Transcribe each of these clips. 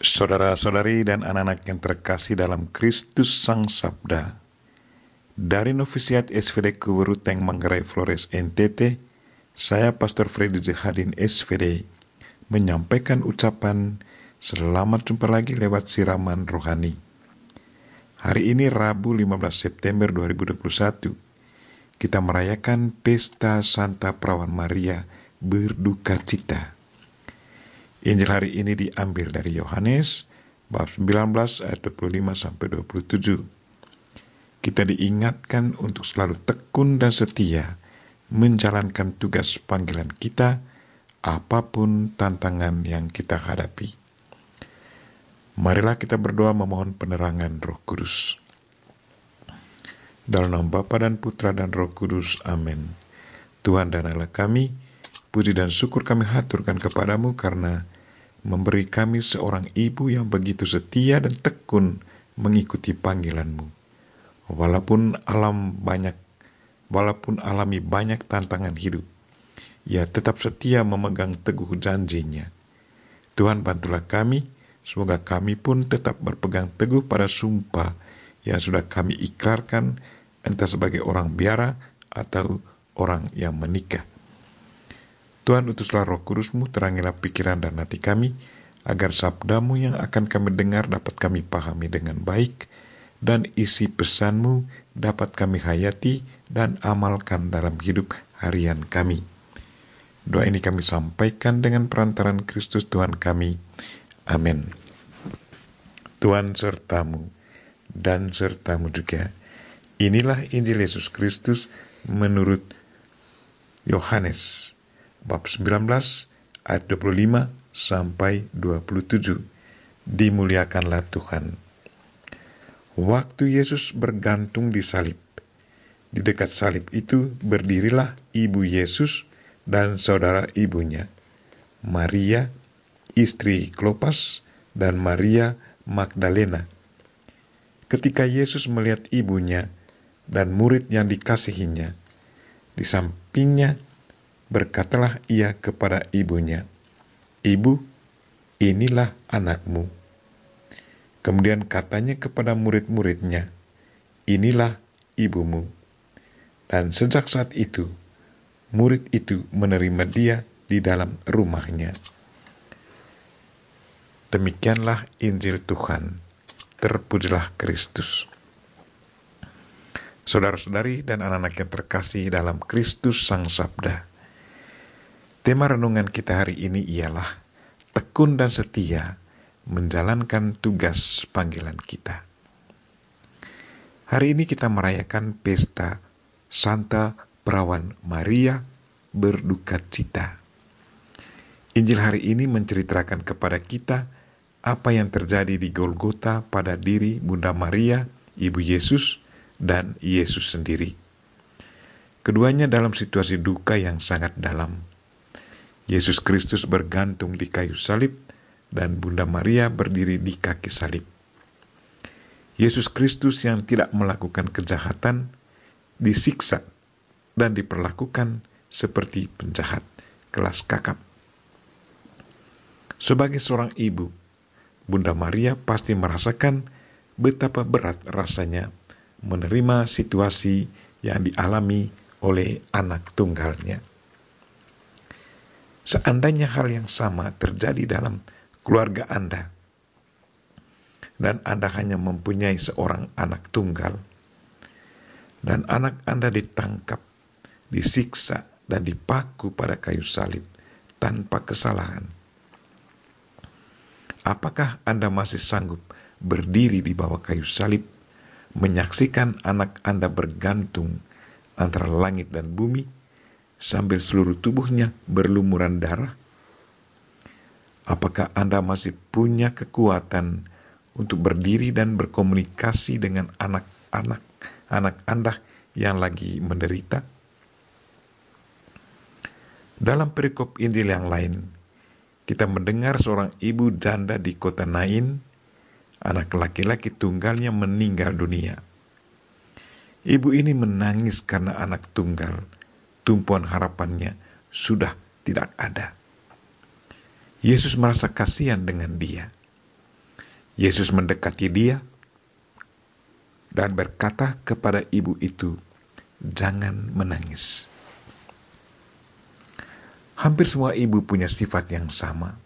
Saudara-saudari dan anak-anak yang terkasih dalam Kristus Sang Sabda, dari Novisiat SVD Kuburuteng Manggarai Flores NTT, saya Pastor Freddy Zahadin SVD menyampaikan ucapan selamat jumpa lagi lewat siraman rohani. Hari ini Rabu 15 September 2021, kita merayakan Pesta Santa Perawan Maria berduka cita. Injil hari ini diambil dari Yohanes bab 19 ayat 25 sampai 27. Kita diingatkan untuk selalu tekun dan setia menjalankan tugas panggilan kita apapun tantangan yang kita hadapi. Marilah kita berdoa memohon penerangan Roh Kudus. Dalam nama Bapa dan Putra dan Roh Kudus. Amin. Tuhan dan Allah kami, Puji dan syukur kami haturkan kepadamu karena memberi kami seorang ibu yang begitu setia dan tekun mengikuti panggilanmu. Walaupun alam banyak, walaupun alami banyak tantangan hidup, ia tetap setia memegang teguh janjinya. Tuhan bantulah kami, semoga kami pun tetap berpegang teguh pada sumpah yang sudah kami ikrarkan entah sebagai orang biara atau orang yang menikah. Tuhan utuslah roh kudusmu, terangilah pikiran dan hati kami, agar sabdamu yang akan kami dengar dapat kami pahami dengan baik, dan isi pesanmu dapat kami hayati dan amalkan dalam hidup harian kami. Doa ini kami sampaikan dengan perantaran Kristus Tuhan kami. Amin. Tuhan sertamu dan sertamu juga. Inilah Injil Yesus Kristus menurut Yohanes bab 19 ayat 25 sampai 27. Dimuliakanlah Tuhan. Waktu Yesus bergantung di salib. Di dekat salib itu berdirilah ibu Yesus dan saudara ibunya, Maria, istri Klopas, dan Maria Magdalena. Ketika Yesus melihat ibunya dan murid yang dikasihinya, di sampingnya berkatalah ia kepada ibunya, Ibu, inilah anakmu. Kemudian katanya kepada murid-muridnya, Inilah ibumu. Dan sejak saat itu, murid itu menerima dia di dalam rumahnya. Demikianlah Injil Tuhan. Terpujilah Kristus. Saudara-saudari dan anak-anak yang terkasih dalam Kristus Sang Sabda. Tema renungan kita hari ini ialah tekun dan setia menjalankan tugas panggilan kita. Hari ini kita merayakan pesta Santa Perawan Maria berduka cita. Injil hari ini menceritakan kepada kita apa yang terjadi di Golgota pada diri Bunda Maria, Ibu Yesus, dan Yesus sendiri. Keduanya dalam situasi duka yang sangat dalam Yesus Kristus bergantung di kayu salib dan Bunda Maria berdiri di kaki salib. Yesus Kristus yang tidak melakukan kejahatan disiksa dan diperlakukan seperti penjahat kelas kakap. Sebagai seorang ibu, Bunda Maria pasti merasakan betapa berat rasanya menerima situasi yang dialami oleh anak tunggalnya. Seandainya hal yang sama terjadi dalam keluarga Anda, dan Anda hanya mempunyai seorang anak tunggal, dan anak Anda ditangkap, disiksa, dan dipaku pada kayu salib tanpa kesalahan. Apakah Anda masih sanggup berdiri di bawah kayu salib, menyaksikan anak Anda bergantung antara langit dan bumi? sambil seluruh tubuhnya berlumuran darah? Apakah Anda masih punya kekuatan untuk berdiri dan berkomunikasi dengan anak-anak anak Anda yang lagi menderita? Dalam perikop Injil yang lain, kita mendengar seorang ibu janda di kota Nain, anak laki-laki tunggalnya meninggal dunia. Ibu ini menangis karena anak tunggal tumpuan harapannya sudah tidak ada. Yesus merasa kasihan dengan dia. Yesus mendekati dia dan berkata kepada ibu itu, "Jangan menangis." Hampir semua ibu punya sifat yang sama.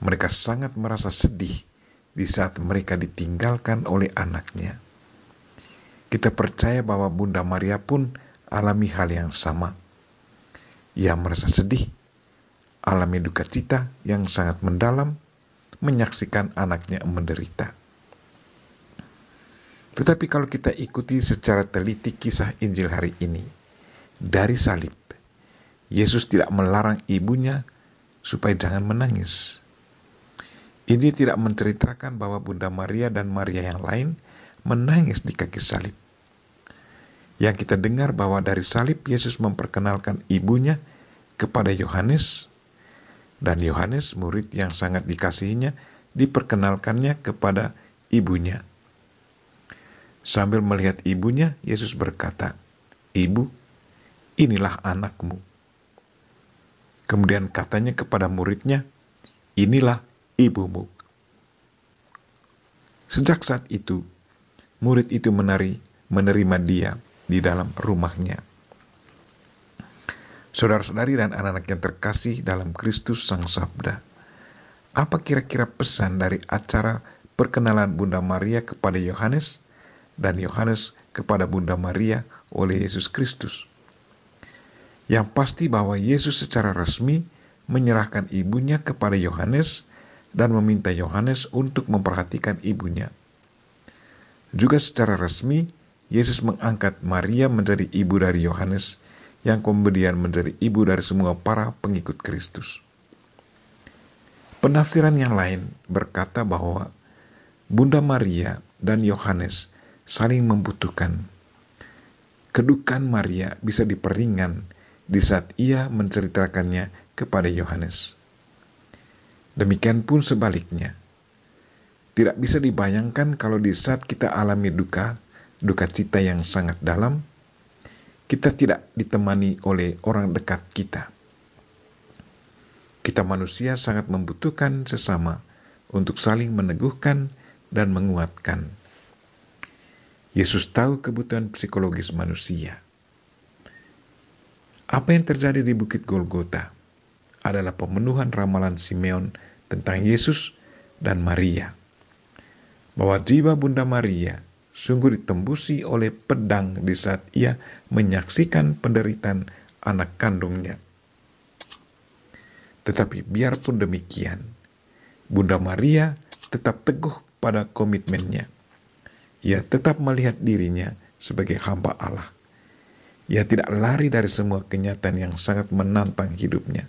Mereka sangat merasa sedih di saat mereka ditinggalkan oleh anaknya. Kita percaya bahwa Bunda Maria pun alami hal yang sama. Ia merasa sedih, alami duka cita yang sangat mendalam, menyaksikan anaknya menderita. Tetapi kalau kita ikuti secara teliti kisah Injil hari ini, dari salib, Yesus tidak melarang ibunya supaya jangan menangis. Ini tidak menceritakan bahwa Bunda Maria dan Maria yang lain menangis di kaki salib yang kita dengar bahwa dari salib Yesus memperkenalkan ibunya kepada Yohanes dan Yohanes murid yang sangat dikasihinya diperkenalkannya kepada ibunya. Sambil melihat ibunya, Yesus berkata, "Ibu, inilah anakmu." Kemudian katanya kepada muridnya, "Inilah ibumu." Sejak saat itu, murid itu menari, menerima dia di dalam rumahnya. Saudara-saudari dan anak-anak yang terkasih dalam Kristus Sang Sabda, apa kira-kira pesan dari acara perkenalan Bunda Maria kepada Yohanes dan Yohanes kepada Bunda Maria oleh Yesus Kristus? Yang pasti bahwa Yesus secara resmi menyerahkan ibunya kepada Yohanes dan meminta Yohanes untuk memperhatikan ibunya. Juga secara resmi, Yesus mengangkat Maria menjadi ibu dari Yohanes, yang kemudian menjadi ibu dari semua para pengikut Kristus. Penafsiran yang lain berkata bahwa Bunda Maria dan Yohanes saling membutuhkan. Kedukan Maria bisa diperingan di saat ia menceritakannya kepada Yohanes. Demikian pun sebaliknya. Tidak bisa dibayangkan kalau di saat kita alami duka, duka cita yang sangat dalam, kita tidak ditemani oleh orang dekat kita. Kita manusia sangat membutuhkan sesama untuk saling meneguhkan dan menguatkan. Yesus tahu kebutuhan psikologis manusia. Apa yang terjadi di Bukit Golgota adalah pemenuhan ramalan Simeon tentang Yesus dan Maria. Bahwa jiwa Bunda Maria sungguh ditembusi oleh pedang di saat ia menyaksikan penderitaan anak kandungnya. Tetapi biarpun demikian, Bunda Maria tetap teguh pada komitmennya. Ia tetap melihat dirinya sebagai hamba Allah. Ia tidak lari dari semua kenyataan yang sangat menantang hidupnya.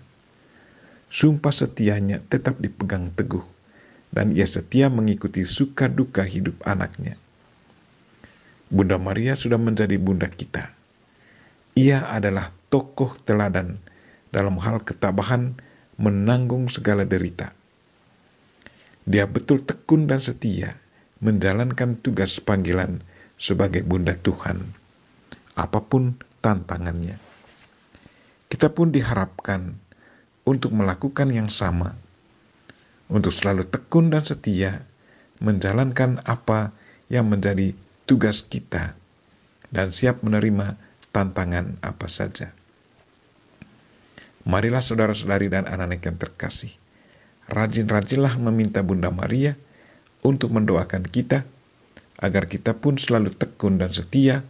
Sumpah setianya tetap dipegang teguh, dan ia setia mengikuti suka duka hidup anaknya. Bunda Maria sudah menjadi bunda kita. Ia adalah tokoh teladan dalam hal ketabahan menanggung segala derita. Dia betul tekun dan setia menjalankan tugas panggilan sebagai bunda Tuhan, apapun tantangannya. Kita pun diharapkan untuk melakukan yang sama, untuk selalu tekun dan setia menjalankan apa yang menjadi tugas kita dan siap menerima tantangan apa saja. Marilah saudara-saudari dan anak-anak yang terkasih, rajin-rajinlah meminta Bunda Maria untuk mendoakan kita agar kita pun selalu tekun dan setia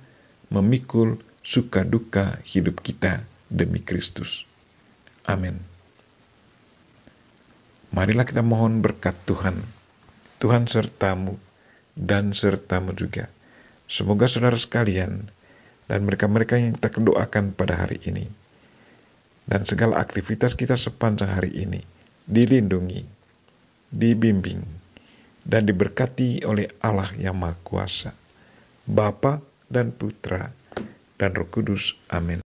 memikul suka duka hidup kita demi Kristus. Amin. Marilah kita mohon berkat Tuhan. Tuhan sertamu dan sertamu juga Semoga saudara sekalian dan mereka-mereka yang kita doakan pada hari ini dan segala aktivitas kita sepanjang hari ini dilindungi, dibimbing, dan diberkati oleh Allah yang Maha Kuasa, Bapa dan Putra dan Roh Kudus. Amin.